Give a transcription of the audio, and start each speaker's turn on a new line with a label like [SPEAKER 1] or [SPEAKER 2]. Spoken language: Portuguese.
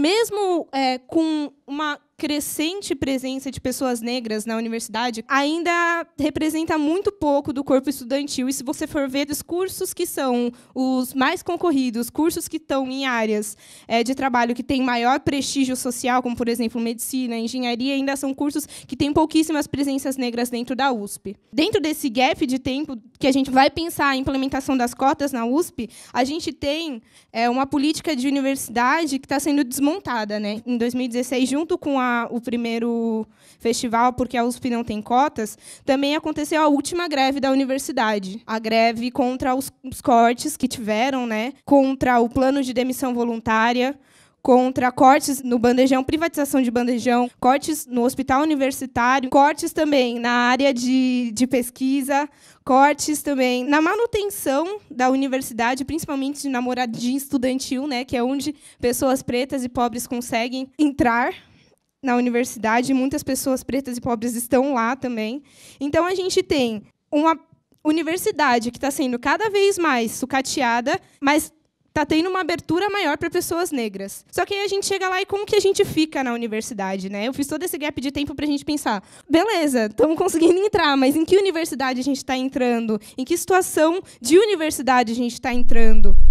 [SPEAKER 1] mesmo é, com uma crescente presença de pessoas negras na universidade, ainda representa muito pouco do corpo estudantil. E se você for ver dos cursos que são os mais concorridos, cursos que estão em áreas é, de trabalho que têm maior prestígio social, como, por exemplo, medicina, engenharia, ainda são cursos que têm pouquíssimas presenças negras dentro da USP. Dentro desse gap de tempo que a gente vai pensar a implementação das cotas na USP, a gente tem é, uma política de universidade que está sendo desmontada. Né? Em 2016, junto com a, o primeiro festival, porque a USP não tem cotas, também aconteceu a última greve da universidade. A greve contra os, os cortes que tiveram, né? contra o plano de demissão voluntária, contra cortes no bandejão, privatização de bandejão, cortes no hospital universitário, cortes também na área de, de pesquisa, cortes também na manutenção da universidade, principalmente na moradia estudantil, né, que é onde pessoas pretas e pobres conseguem entrar na universidade, muitas pessoas pretas e pobres estão lá também. Então a gente tem uma universidade que está sendo cada vez mais sucateada, mas tá tendo uma abertura maior para pessoas negras. Só que aí a gente chega lá e como que a gente fica na universidade, né? Eu fiz todo esse gap de tempo para a gente pensar, beleza, estamos conseguindo entrar, mas em que universidade a gente está entrando? Em que situação de universidade a gente está entrando?